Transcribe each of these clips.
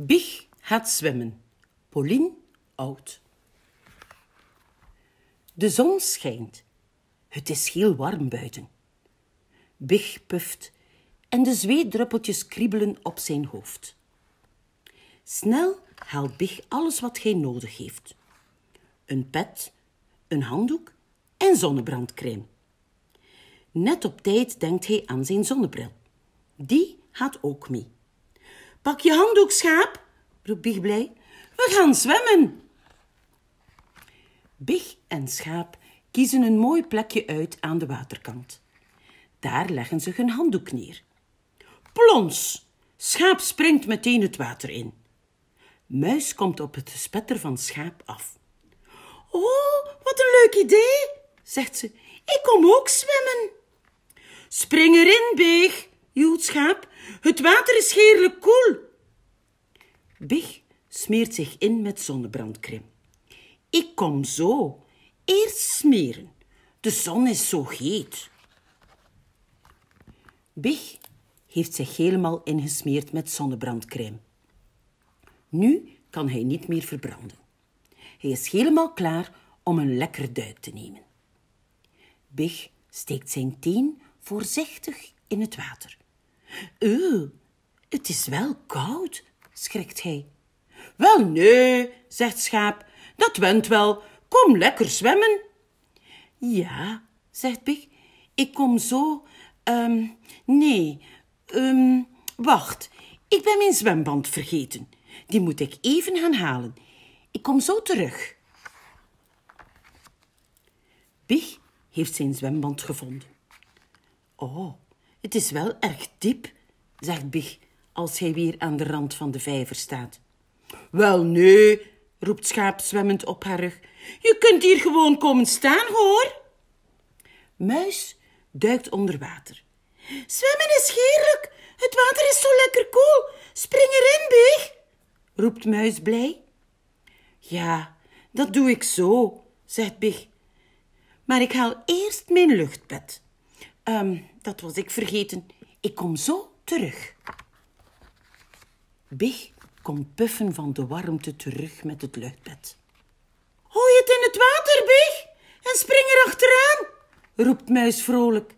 Big gaat zwemmen. Pauline oud. De zon schijnt. Het is heel warm buiten. Big puft en de zweetdruppeltjes kriebelen op zijn hoofd. Snel haalt Big alles wat hij nodig heeft. Een pet, een handdoek en zonnebrandcrème. Net op tijd denkt hij aan zijn zonnebril. Die gaat ook mee. Pak je handdoek, schaap, roept Big blij. We gaan zwemmen. Big en schaap kiezen een mooi plekje uit aan de waterkant. Daar leggen ze hun handdoek neer. Plons! Schaap springt meteen het water in. Muis komt op het spetter van schaap af. Oh, wat een leuk idee, zegt ze. Ik kom ook zwemmen. Spring erin, big Joodschaap, Het water is heerlijk koel. Big smeert zich in met zonnebrandcrème. Ik kom zo. Eerst smeren. De zon is zo heet. Big heeft zich helemaal ingesmeerd met zonnebrandcrème. Nu kan hij niet meer verbranden. Hij is helemaal klaar om een lekker duik te nemen. Big steekt zijn teen voorzichtig in het water. Uw, het is wel koud, schrikt hij. Wel nee, zegt Schaap, dat went wel. Kom lekker zwemmen. Ja, zegt Big, ik kom zo. Ehm, nee, Ehm, wacht, ik ben mijn zwemband vergeten. Die moet ik even gaan halen. Ik kom zo terug. Big heeft zijn zwemband gevonden. Oh, het is wel erg diep, zegt Big, als hij weer aan de rand van de vijver staat. Wel nee, roept Schaap zwemmend op haar rug. Je kunt hier gewoon komen staan, hoor. Muis duikt onder water. Zwemmen is heerlijk. Het water is zo lekker koel. Spring erin, Big, roept Muis blij. Ja, dat doe ik zo, zegt Big. Maar ik haal eerst mijn luchtbed. Ehm, dat was ik vergeten. Ik kom zo terug. Big komt puffen van de warmte terug met het luchtbed. Gooi het in het water, Big, en spring er achteraan, roept Muis vrolijk.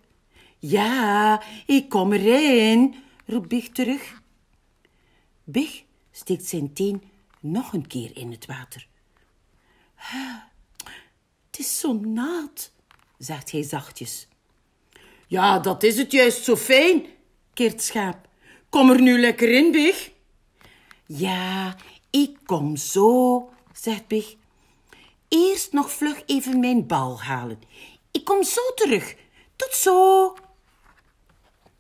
Ja, ik kom erin, roept Big terug. Big steekt zijn teen nog een keer in het water. Het is zo nat, zegt hij zachtjes. Ja, dat is het juist zo fijn, keert Schaap. Kom er nu lekker in, Big. Ja, ik kom zo, zegt Big. Eerst nog vlug even mijn bal halen. Ik kom zo terug. Tot zo.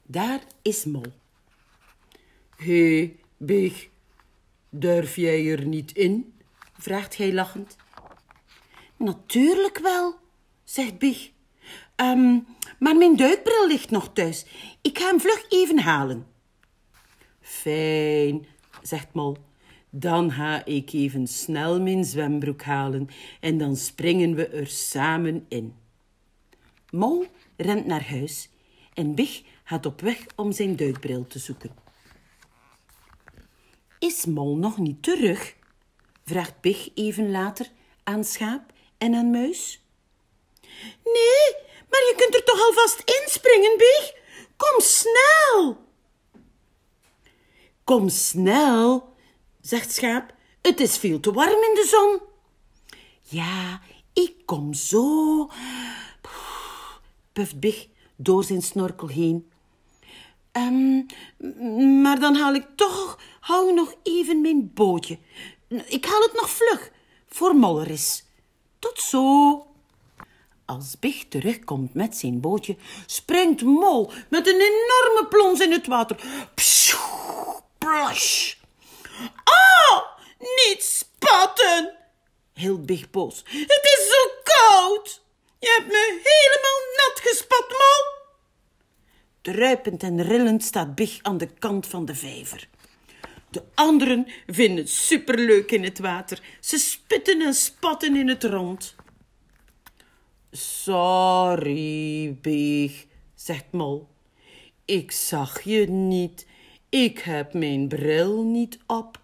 Daar is Mol. Hé, Big, durf jij er niet in? vraagt hij lachend. Natuurlijk wel, zegt Big. Ehm, maar mijn duikbril ligt nog thuis. Ik ga hem vlug even halen. Fijn, zegt Mol. Dan ga ik even snel mijn zwembroek halen en dan springen we er samen in. Mol rent naar huis en Big gaat op weg om zijn duikbril te zoeken. Is Mol nog niet terug? vraagt Big even later aan Schaap en aan Muis. Nee, maar je kunt er toch alvast inspringen, Big. Kom snel! Kom snel, zegt Schaap. Het is veel te warm in de zon. Ja, ik kom zo, puft Big door zijn snorkel heen. Um, maar dan haal ik toch hou nog even mijn bootje. Ik haal het nog vlug, voor Molleris. Tot zo. Als Big terugkomt met zijn bootje, springt Mol met een enorme plons in het water. Pssch, plash. Oh, niet spatten, hield Big boos. Het is zo koud. Je hebt me helemaal nat gespat, Mol. Druipend en rillend staat Big aan de kant van de vijver. De anderen vinden het superleuk in het water. Ze spitten en spatten in het rond. Sorry, Beeg, zegt Mol. Ik zag je niet. Ik heb mijn bril niet op.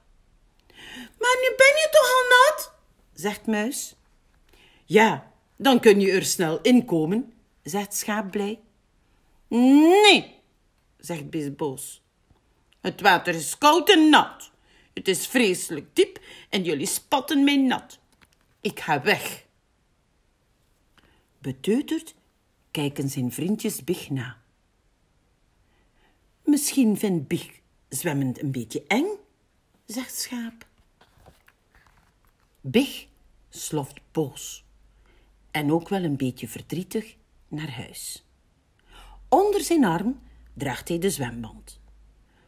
Maar nu ben je toch al nat, zegt Muis. Ja, dan kun je er snel inkomen, zegt Schaap blij. Nee, zegt Bis boos. Het water is koud en nat. Het is vreselijk diep en jullie spatten mij nat. Ik ga weg. Beteuterd kijken zijn vriendjes Big na. Misschien vindt Big zwemmend een beetje eng, zegt Schaap. Big sloft boos en ook wel een beetje verdrietig naar huis. Onder zijn arm draagt hij de zwemband.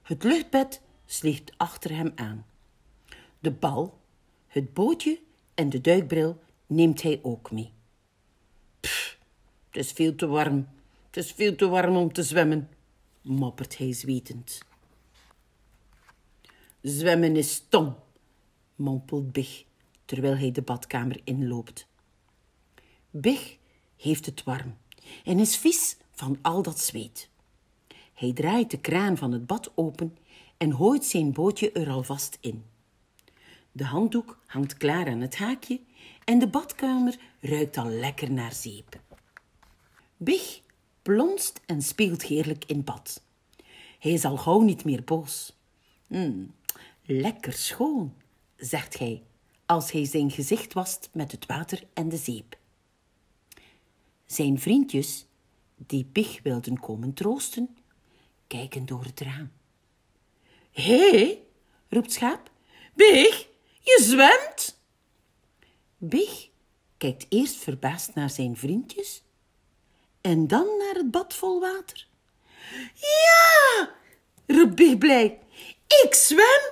Het luchtbed sleept achter hem aan. De bal, het bootje en de duikbril neemt hij ook mee. Het is veel te warm. Het is veel te warm om te zwemmen, moppert hij zwetend. Zwemmen is stom, mompelt Big, terwijl hij de badkamer inloopt. Big heeft het warm en is vies van al dat zweet. Hij draait de kraan van het bad open en hooit zijn bootje er alvast in. De handdoek hangt klaar aan het haakje en de badkamer ruikt al lekker naar zeep. Big plonst en speelt heerlijk in bad. Hij is al gauw niet meer boos. Mm, lekker schoon, zegt hij, als hij zijn gezicht wast met het water en de zeep. Zijn vriendjes, die Big wilden komen troosten, kijken door het raam. Hé, hey, roept Schaap, Big, je zwemt! Big kijkt eerst verbaasd naar zijn vriendjes en dan naar het bad vol water. Ja, roept Big blij. Ik zwem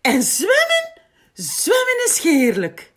en zwemmen, zwemmen is heerlijk.